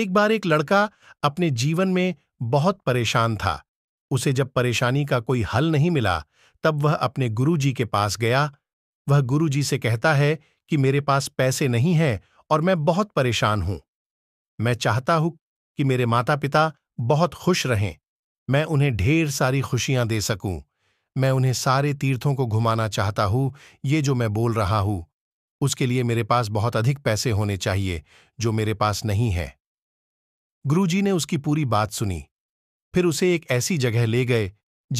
एक बार एक लड़का अपने जीवन में बहुत परेशान था उसे जब परेशानी का कोई हल नहीं मिला तब वह अपने गुरुजी के पास गया वह गुरुजी से कहता है कि मेरे पास पैसे नहीं हैं और मैं बहुत परेशान हूं मैं चाहता हूं कि मेरे माता पिता बहुत खुश रहें मैं उन्हें ढेर सारी खुशियां दे सकूं मैं उन्हें सारे तीर्थों को घुमाना चाहता हूं ये जो मैं बोल रहा हूं उसके लिए मेरे पास बहुत अधिक पैसे होने चाहिए जो मेरे पास नहीं है गुरुजी ने उसकी पूरी बात सुनी फिर उसे एक ऐसी जगह ले गए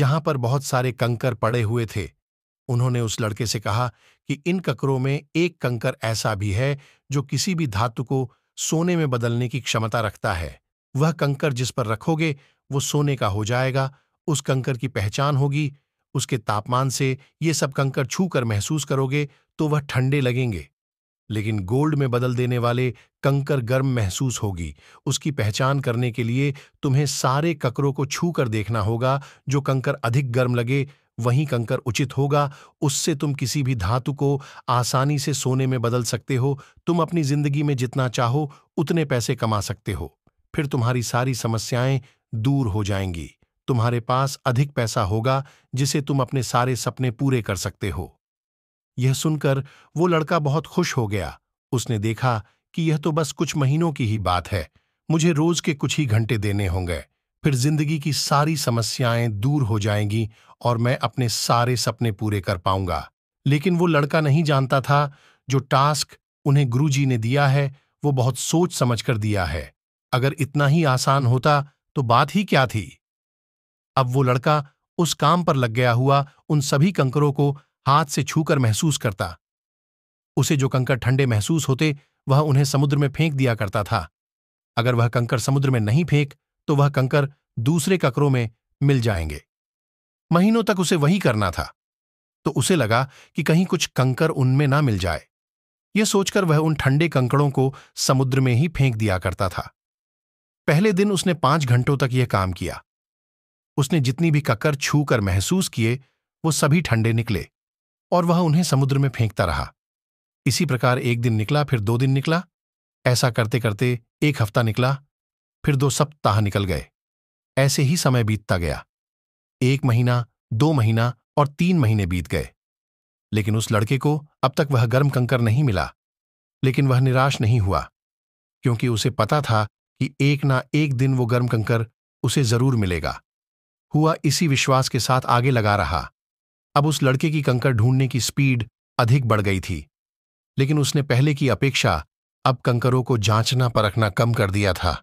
जहां पर बहुत सारे कंकर पड़े हुए थे उन्होंने उस लड़के से कहा कि इन ककरों में एक कंकर ऐसा भी है जो किसी भी धातु को सोने में बदलने की क्षमता रखता है वह कंकर जिस पर रखोगे वो सोने का हो जाएगा उस कंकर की पहचान होगी उसके तापमान से ये सब कंकर छू कर महसूस करोगे तो वह ठंडे लगेंगे लेकिन गोल्ड में बदल देने वाले कंकर गर्म महसूस होगी उसकी पहचान करने के लिए तुम्हें सारे ककरों को छू कर देखना होगा जो कंकर अधिक गर्म लगे वहीं कंकर उचित होगा उससे तुम किसी भी धातु को आसानी से सोने में बदल सकते हो तुम अपनी जिंदगी में जितना चाहो उतने पैसे कमा सकते हो फिर तुम्हारी सारी समस्याएं दूर हो जाएंगी तुम्हारे पास अधिक पैसा होगा जिसे तुम अपने सारे सपने पूरे कर सकते हो यह सुनकर वो लड़का बहुत खुश हो गया उसने देखा कि यह तो बस कुछ महीनों की ही बात है मुझे रोज के कुछ ही घंटे देने होंगे फिर जिंदगी की सारी समस्याएं दूर हो जाएंगी और मैं अपने सारे सपने पूरे कर पाऊंगा लेकिन वो लड़का नहीं जानता था जो टास्क उन्हें गुरुजी ने दिया है वो बहुत सोच समझकर दिया है अगर इतना ही आसान होता तो बात ही क्या थी अब वो लड़का उस काम पर लग गया हुआ उन सभी कंकरों को हाथ से छूकर महसूस करता उसे जो कंकर ठंडे महसूस होते वह उन्हें समुद्र में फेंक दिया करता था अगर वह कंकर समुद्र में नहीं फेंक तो वह कंकर दूसरे ककरों में मिल जाएंगे महीनों तक उसे वही करना था तो उसे लगा कि कहीं कुछ कंकर उनमें ना मिल जाए यह सोचकर वह उन ठंडे कंकड़ों को समुद्र में ही फेंक दिया करता था पहले दिन उसने पांच घंटों तक यह काम किया उसने जितनी भी कक्कर छूकर महसूस किए वो सभी ठंडे निकले और वह उन्हें समुद्र में फेंकता रहा इसी प्रकार एक दिन निकला फिर दो दिन निकला ऐसा करते करते एक हफ्ता निकला फिर दो सप्ताह निकल गए ऐसे ही समय बीतता गया एक महीना दो महीना और तीन महीने बीत गए लेकिन उस लड़के को अब तक वह गर्म कंकर नहीं मिला लेकिन वह निराश नहीं हुआ क्योंकि उसे पता था कि एक ना एक दिन वो गर्म कंकर उसे जरूर मिलेगा हुआ इसी विश्वास के साथ आगे लगा रहा अब उस लड़के की कंकर ढूंढने की स्पीड अधिक बढ़ गई थी लेकिन उसने पहले की अपेक्षा अब कंकरों को जांचना परखना कम कर दिया था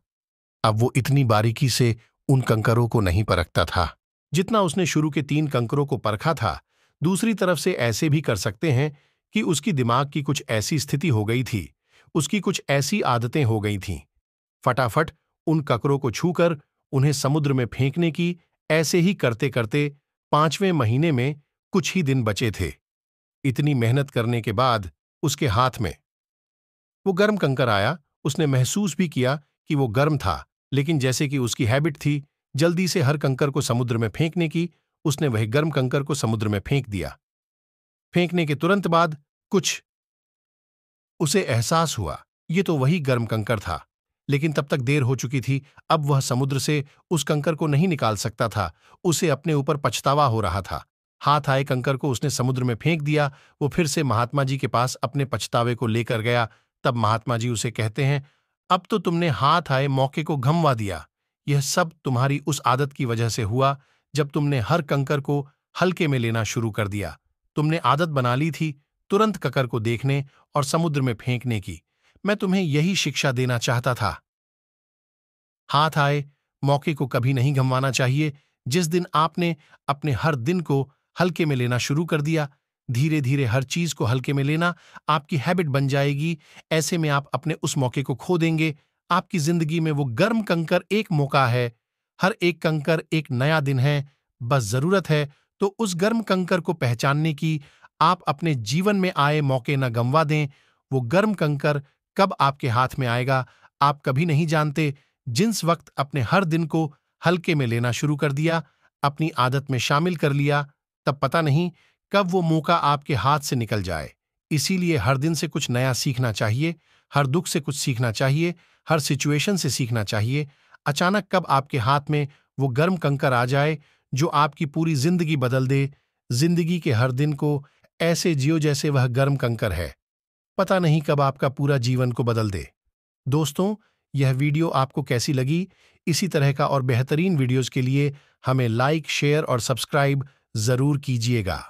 अब वो इतनी बारीकी से उन कंकरों को नहीं परखता था जितना उसने शुरू के तीन कंकरों को परखा था दूसरी तरफ से ऐसे भी कर सकते हैं कि उसकी दिमाग की कुछ ऐसी स्थिति हो गई थी उसकी कुछ ऐसी आदतें हो गई थीं फटाफट उन ककरों को छूकर उन्हें समुद्र में फेंकने की ऐसे ही करते करते पांचवें महीने में कुछ ही दिन बचे थे इतनी मेहनत करने के बाद उसके हाथ में वो गर्म कंकर आया उसने महसूस भी किया कि वो गर्म था लेकिन जैसे कि उसकी हैबिट थी जल्दी से हर कंकर को समुद्र में फेंकने की उसने वह गर्म कंकर को समुद्र में फेंक दिया फेंकने के तुरंत बाद कुछ उसे एहसास हुआ ये तो वही गर्म कंकर था लेकिन तब तक देर हो चुकी थी अब वह समुद्र से उस कंकर को नहीं निकाल सकता था उसे अपने ऊपर पछतावा हो रहा था हाथ आए कंकर को उसने समुद्र में फेंक दिया वो फिर से महात्मा जी के पास अपने पछतावे को लेकर गया तब महात्मा जी उसे कहते हैं अब तो तुमने हाथ आए मौके को घमवा दिया यह सब तुम्हारी उस आदत की वजह से हुआ जब तुमने हर कंकर को हल्के में लेना शुरू कर दिया तुमने आदत बना ली थी तुरंत ककर को देखने और समुद्र में फेंकने की मैं तुम्हें यही शिक्षा देना चाहता था हाथ आए मौके को कभी नहीं घमवाना चाहिए जिस दिन आपने अपने हर दिन को हल्के में लेना शुरू कर दिया धीरे धीरे हर चीज को हल्के में लेना आपकी हैबिट बन जाएगी ऐसे में आप अपने उस मौके को खो देंगे आपकी जिंदगी में वो गर्म कंकर एक मौका है हर एक कंकर एक नया दिन है बस जरूरत है तो उस गर्म कंकर को पहचानने की आप अपने जीवन में आए मौके न गंवा दें वो गर्म कंकर कब आपके हाथ में आएगा आप कभी नहीं जानते जिन्स वक्त अपने हर दिन को हल्के में लेना शुरू कर दिया अपनी आदत में शामिल कर लिया तब पता नहीं कब वो मौका आपके हाथ से निकल जाए इसीलिए हर दिन से कुछ नया सीखना चाहिए हर दुख से कुछ सीखना चाहिए हर सिचुएशन से सीखना चाहिए अचानक कब आपके हाथ में वो गर्म कंकर आ जाए जो आपकी पूरी जिंदगी बदल दे जिंदगी के हर दिन को ऐसे जियो जैसे वह गर्म कंकर है पता नहीं कब आपका पूरा जीवन को बदल दे दोस्तों यह वीडियो आपको कैसी लगी इसी तरह का और बेहतरीन वीडियोस के लिए हमें लाइक शेयर और सब्सक्राइब ज़रूर कीजिएगा